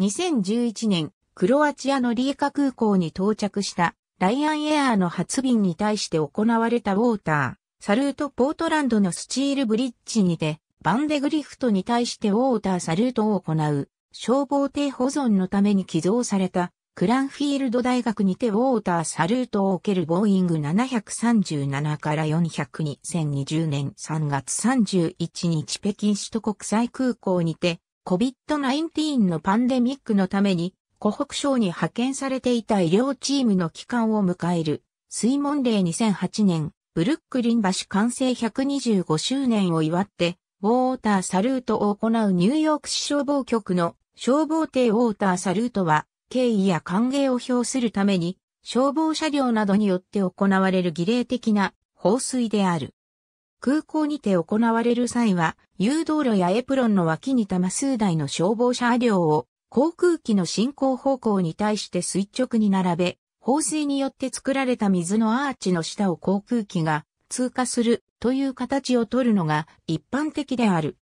2011年、クロアチアのリーカ空港に到着したライアンエアーの発便に対して行われたウォーター、サルートポートランドのスチールブリッジにて、バンデグリフトに対してウォーターサルートを行う、消防艇保存のために寄贈された、クランフィールド大学にてウォーターサルートを受けるボーイング737から400 2020年3月31日北京首都国際空港にて COVID-19 のパンデミックのために、湖北省に派遣されていた医療チームの帰還を迎える、水門令2008年、ブルックリン橋完成125周年を祝って、ウォーターサルートを行うニューヨーク市消防局の消防艇ウォーターサルートは、敬意や歓迎を表するために、消防車両などによって行われる儀礼的な放水である。空港にて行われる際は、誘導路やエプロンの脇にま数台の消防車両を航空機の進行方向に対して垂直に並べ、放水によって作られた水のアーチの下を航空機が通過するという形を取るのが一般的である。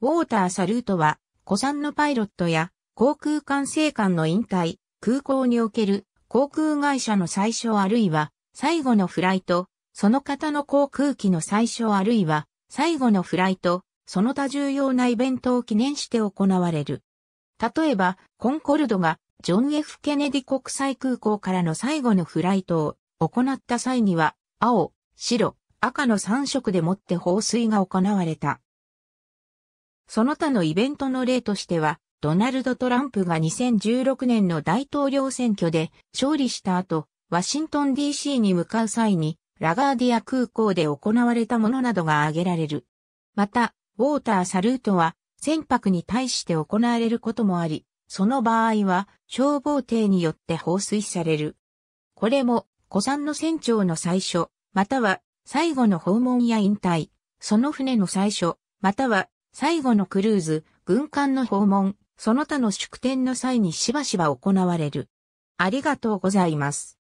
ウォーターサルートは、古参のパイロットや航空管制官の引退、空港における航空会社の最初あるいは最後のフライト、その方の航空機の最初あるいは最後のフライト、その他重要なイベントを記念して行われる。例えば、コンコルドがジョン・ F・ ケネディ国際空港からの最後のフライトを行った際には、青、白、赤の3色でもって放水が行われた。その他のイベントの例としては、ドナルド・トランプが2016年の大統領選挙で勝利した後、ワシントン DC に向かう際にラガーディア空港で行われたものなどが挙げられる。また、ウォーターサルートは、船舶に対して行われることもあり、その場合は消防艇によって放水される。これも、古参の船長の最初、または最後の訪問や引退、その船の最初、または最後のクルーズ、軍艦の訪問、その他の祝典の際にしばしば行われる。ありがとうございます。